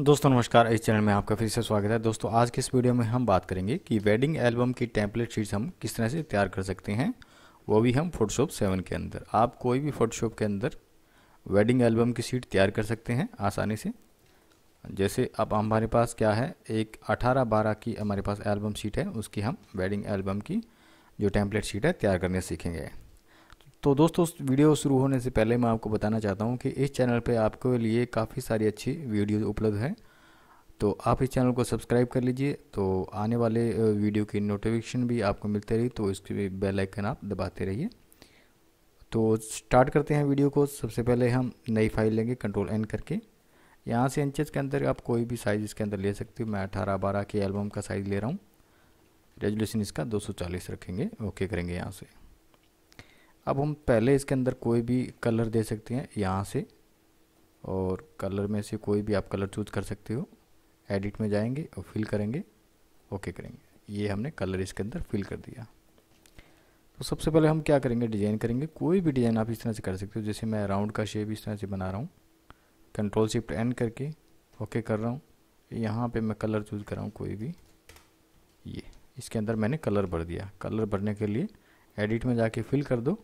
दोस्तों नमस्कार इस चैनल में आपका फिर से स्वागत है दोस्तों आज के इस वीडियो में हम बात करेंगे कि वेडिंग एल्बम की टेम्पलेट शीट्स हम किस तरह से तैयार कर सकते हैं वो भी हम फोटोशॉप सेवन के अंदर आप कोई भी फोटोशॉप के अंदर वेडिंग एल्बम की शीट तैयार कर सकते हैं आसानी से जैसे अब हमारे पास क्या है एक अठारह बारह की हमारे पास एल्बम शीट है उसकी हम वेडिंग एल्बम की जो टैंपलेट शीट है तैयार करने सीखेंगे तो दोस्तों वीडियो शुरू होने से पहले मैं आपको बताना चाहता हूँ कि इस चैनल पर आपके लिए काफ़ी सारी अच्छी वीडियो उपलब्ध हैं तो आप इस चैनल को सब्सक्राइब कर लीजिए तो आने वाले वीडियो की नोटिफिकेशन भी आपको मिलते रही तो इसके भी बेलाइकन आप दबाते रहिए तो स्टार्ट करते हैं वीडियो को सबसे पहले हम नई फाइल लेंगे कंट्रोल एन करके यहाँ से इंचज के अंदर आप कोई भी साइज़ इसके अंदर ले सकते हो मैं अठारह बारह के एल्बम का साइज़ ले रहा हूँ रेजोल्यूशन इसका 240 रखेंगे ओके करेंगे यहाँ से अब हम पहले इसके अंदर कोई भी कलर दे सकते हैं यहाँ से और कलर में से कोई भी आप कलर चूज कर सकते हो एडिट में जाएंगे और फिल करेंगे ओके करेंगे ये हमने कलर इसके अंदर फिल कर दिया तो सबसे पहले हम क्या करेंगे डिजाइन करेंगे कोई भी डिजाइन आप इस तरह से कर सकते हो जैसे मैं राउंड का शेप इस तरह से बना रहा हूँ कंट्रोल शिफ्ट एन करके ओके कर रहा हूँ यहाँ पे मैं कलर चूज कर रहा हूँ कोई भी ये इसके अंदर मैंने कलर भर दिया कलर भरने के लिए एडिट में जाके फिल कर दो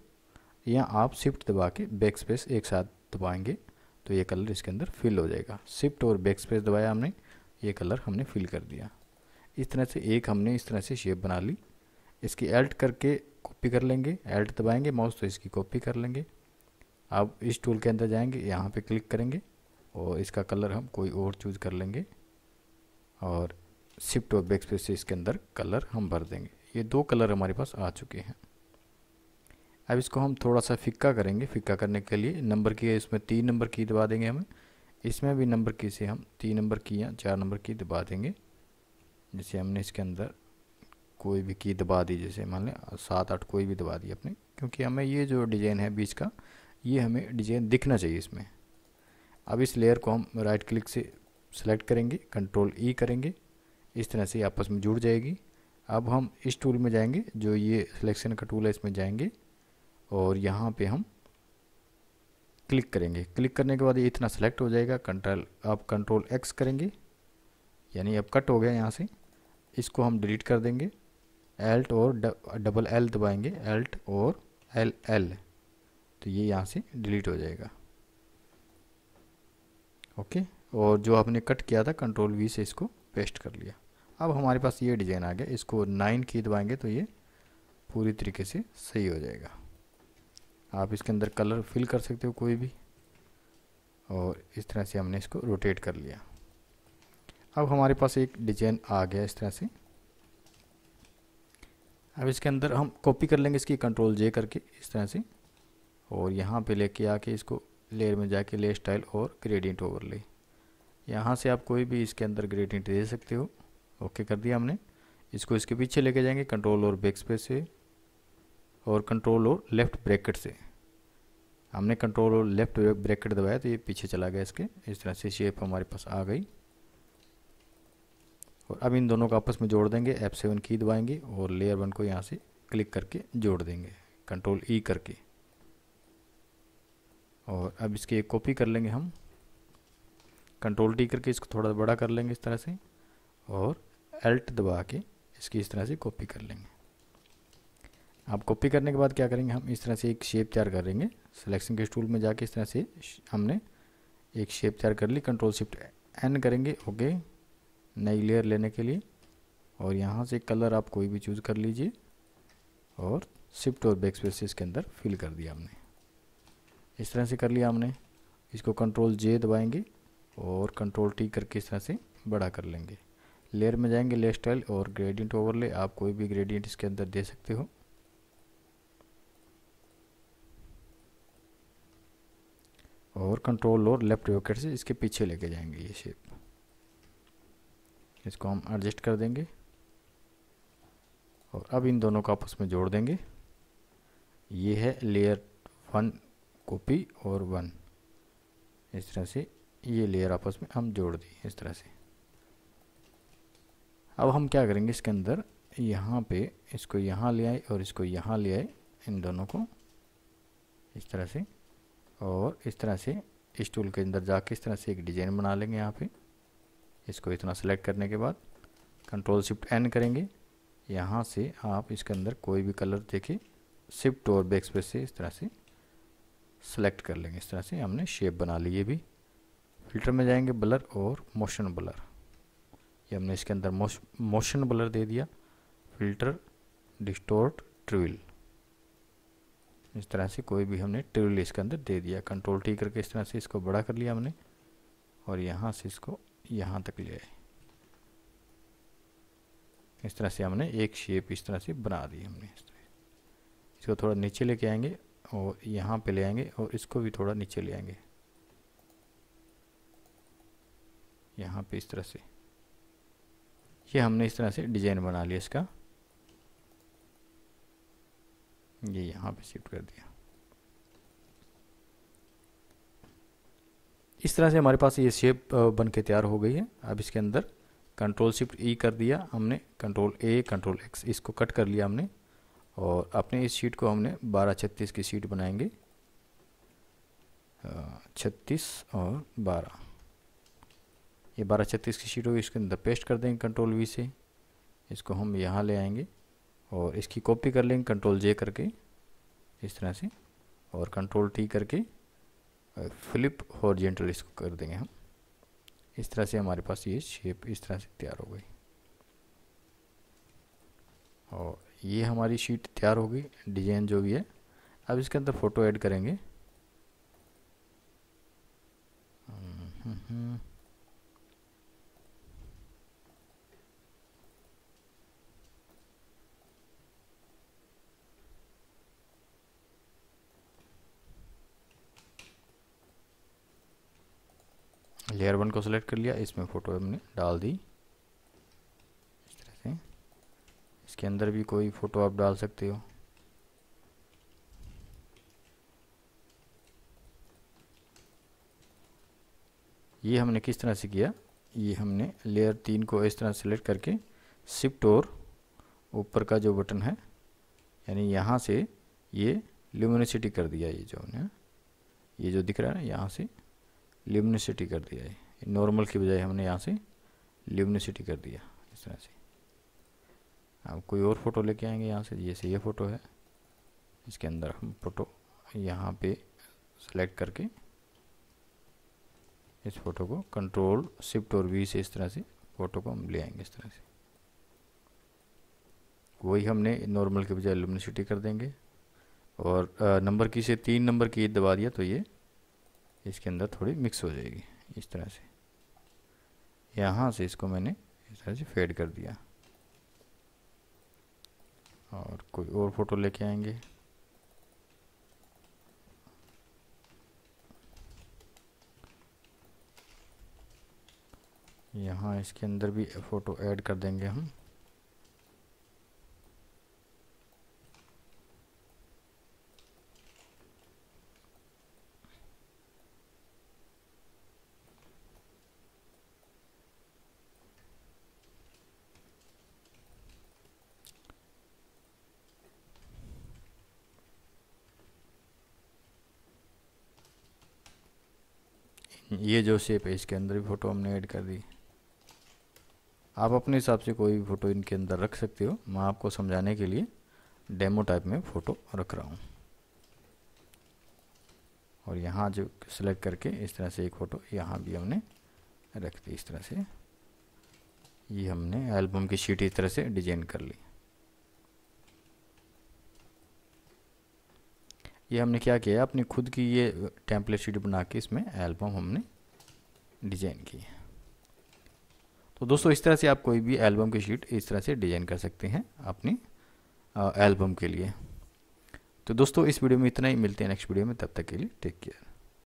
या आप शिफ्ट दबा के बैक स्पेस एक साथ दबाएंगे तो ये कलर इसके अंदर फिल हो जाएगा शिफ्ट और बैक स्पेस दबाया हमने ये कलर हमने फिल कर दिया इस तरह से एक हमने इस तरह से शेप बना ली इसकी एल्ट करके कॉपी कर लेंगे एल्ट दबाएंगे माउस तो इसकी कॉपी कर लेंगे आप इस टूल के अंदर जाएंगे यहाँ पे क्लिक करेंगे और इसका कलर हम कोई और चूज़ कर लेंगे और शिफ्ट और बैक स्पेस से इसके अंदर कलर हम भर देंगे ये दो कलर हमारे पास आ चुके हैं अब इसको हम थोड़ा सा फिक्का करेंगे फिक्का करने के लिए नंबर की है इसमें तीन नंबर की दबा देंगे हमें इसमें भी नंबर की से हम तीन नंबर की या चार नंबर की दबा देंगे जैसे हमने इसके अंदर कोई भी की दबा दी जैसे मान लें सात आठ कोई भी दबा दी अपने क्योंकि हमें ये जो डिज़ाइन है बीच का ये हमें डिज़ाइन दिखना चाहिए इसमें अब इस लेयर को हम राइट क्लिक से सेलेक्ट करेंगे कंट्रोल ई e करेंगे इस तरह से आपस में जुड़ जाएगी अब हम इस टूल में जाएंगे जो ये सिलेक्शन का टूल है इसमें जाएंगे और यहाँ पे हम क्लिक करेंगे क्लिक करने के बाद ये इतना सेलेक्ट हो जाएगा कंट्रोल आप कंट्रोल एक्स करेंगे यानी अब कट हो गया यहाँ से इसको हम डिलीट कर देंगे एल्ट और डबल एल दबाएंगे एल्ट और एल एल तो ये यहाँ से डिलीट हो जाएगा ओके और जो आपने कट किया था कंट्रोल वी से इसको पेस्ट कर लिया अब हमारे पास ये डिज़ाइन आ गया इसको नाइन की दबाएंगे तो ये पूरी तरीके से सही हो जाएगा आप इसके अंदर कलर फिल कर सकते हो कोई भी और इस तरह से हमने इसको रोटेट कर लिया अब हमारे पास एक डिजाइन आ गया इस तरह से अब इसके अंदर हम कॉपी कर लेंगे इसकी कंट्रोल जे करके इस तरह से और यहाँ पे लेके आके इसको लेयर में जाके ले स्टाइल और ग्रेडियंट ले यहाँ से आप कोई भी इसके अंदर ग्रेडियंट दे सकते हो ओके कर दिया हमने इसको इसके पीछे लेके जाएंगे कंट्रोल और बैक स्पेस से और कंट्रोल और लेफ़्ट ब्रैकेट से हमने कंट्रोल और लेफ़्ट ब्रैकेट दबाया तो ये पीछे चला गया इसके इस तरह से शेप हमारे पास आ गई और अब इन दोनों को आपस में जोड़ देंगे एफ सेवन की दबाएंगे और लेयर वन को यहाँ से क्लिक करके जोड़ देंगे कंट्रोल ई e करके और अब इसकी एक कॉपी कर लेंगे हम कंट्रोल टी करके इसको थोड़ा बड़ा कर लेंगे इस तरह से और एल्ट दबा के इसकी इस तरह से कॉपी कर लेंगे आप कॉपी करने के बाद क्या करेंगे हम इस तरह से एक शेप तैयार करेंगे सिलेक्शन के टूल में जाके इस तरह से हमने एक शेप तैयार कर ली कंट्रोल शिफ्ट एन करेंगे ओके नई लेयर लेने के लिए और यहाँ से कलर आप कोई भी चूज़ कर लीजिए और शिफ्ट और बैक स्पेस के अंदर फिल कर दिया हमने इस तरह से कर लिया हमने इसको कंट्रोल जे दबाएंगे और कंट्रोल टी करके इस तरह से बड़ा कर लेंगे लेयर में जाएंगे लेयर स्टाइल और ग्रेडियंट ओवरले आप कोई भी ग्रेडियंट इसके अंदर दे सकते हो और कंट्रोल और लेफ्ट वॉकेट से इसके पीछे लेके जाएंगे ये शेप इसको हम एडजस्ट कर देंगे और अब इन दोनों को आपस में जोड़ देंगे ये है लेयर वन कॉपी और वन इस तरह से ये लेयर आपस में हम जोड़ दिए इस तरह से अब हम क्या करेंगे इसके अंदर यहाँ पे इसको यहाँ ले आए और इसको यहाँ ले आए इन दोनों को इस तरह से और इस तरह से इस टूल के अंदर जाके इस तरह से एक डिजाइन बना लेंगे यहाँ पे इसको इतना सेलेक्ट करने के बाद कंट्रोल शिफ्ट एन करेंगे यहाँ से आप इसके अंदर कोई भी कलर देखे शिफ्ट और बैक स्पेस से इस तरह से सेलेक्ट कर लेंगे इस तरह से हमने शेप बना ली भी फिल्टर में जाएंगे ब्लर और मोशन ब्लर ये हमने इसके अंदर मोशन ब्लर दे दिया फिल्टर डिस्टोर्ट ट्रिविल इस तरह से कोई भी हमने टेबल इसके अंदर दे दिया कंट्रोल टी करके इस तरह से इसको बड़ा कर लिया हमने और यहाँ से इसको यहाँ तक ले आए इस तरह से हमने एक शेप इस तरह से बना दी हमने इस तरह इसको थोड़ा नीचे लेके आएंगे और यहाँ पे ले आएंगे और इसको भी थोड़ा नीचे ले आएंगे यहाँ पे इस तरह से ये हमने इस तरह से डिज़ाइन बना लिया इसका ये यहाँ पे शिफ्ट कर दिया इस तरह से हमारे पास ये शेप बन के तैयार हो गई है अब इसके अंदर कंट्रोल शिफ्ट ई कर दिया हमने कंट्रोल ए कंट्रोल एक्स इसको कट कर लिया हमने और अपने इस शीट को हमने बारह छत्तीस की शीट बनाएंगे छत्तीस और बारह ये बारह छत्तीस की शीट होगी इसके अंदर पेस्ट कर देंगे कंट्रोल वी से इसको हम यहाँ ले आएंगे और इसकी कॉपी कर लेंगे कंट्रोल जे करके इस तरह से और कंट्रोल टी करके फ्लिप हॉरिजेंटल इसको कर देंगे हम इस तरह से हमारे पास ये शेप इस तरह से तैयार हो गई और ये हमारी शीट तैयार हो गई डिजाइन जो भी है अब इसके अंदर फ़ोटो ऐड करेंगे हम्म हम्म, हम्म। लेयर वन को सिलेक्ट कर लिया इसमें फ़ोटो हमने डाल दी इस तरह से इसके अंदर भी कोई फ़ोटो आप डाल सकते हो ये हमने किस तरह से किया ये हमने लेयर तीन को इस तरह सेलेक्ट करके शिफ्ट और ऊपर का जो बटन है यानी यहाँ से ये ल्यूमिनसिटी कर दिया ये जो हमने ये जो दिख रहा है यहाँ से ल्यूमिनसिटी कर दिया है नॉर्मल की बजाय हमने यहाँ से ल्यूमिनसिटी कर दिया इस तरह से अब कोई और फ़ोटो लेके आएंगे यहाँ से जैसे ये फ़ोटो है इसके अंदर हम फ़ोटो यहाँ पे सेलेक्ट करके इस फ़ोटो को कंट्रोल शिफ्ट और वी से इस तरह से फ़ोटो को हम ले आएंगे इस तरह से वही हमने नॉर्मल के बजाय लुमिनसिटी कर देंगे और नंबर की से तीन नंबर की दबा दिया तो ये इसके अंदर थोड़ी मिक्स हो जाएगी इस तरह से यहाँ से इसको मैंने इस तरह से फेड कर दिया और कोई और फोटो लेके आएंगे यहाँ इसके अंदर भी फ़ोटो ऐड कर देंगे हम ये जो शेप है इसके अंदर भी फ़ोटो हमने ऐड कर दी आप अपने हिसाब से कोई भी फ़ोटो इनके अंदर रख सकते हो मैं आपको समझाने के लिए डेमो टाइप में फ़ोटो रख रहा हूँ और यहाँ जो सिलेक्ट करके इस तरह से एक फ़ोटो यहाँ भी हमने रख दी इस तरह से ये हमने एल्बम की शीट इस तरह से डिजाइन कर ली ये हमने क्या किया अपनी खुद की ये टेम्पलेट शीट बना के इसमें एल्बम हमने डिजाइन की है तो दोस्तों इस तरह से आप कोई भी एल्बम की शीट इस तरह से डिजाइन कर सकते हैं अपनी एल्बम के लिए तो दोस्तों इस वीडियो में इतना ही मिलते हैं नेक्स्ट वीडियो में तब तक के लिए टेक केयर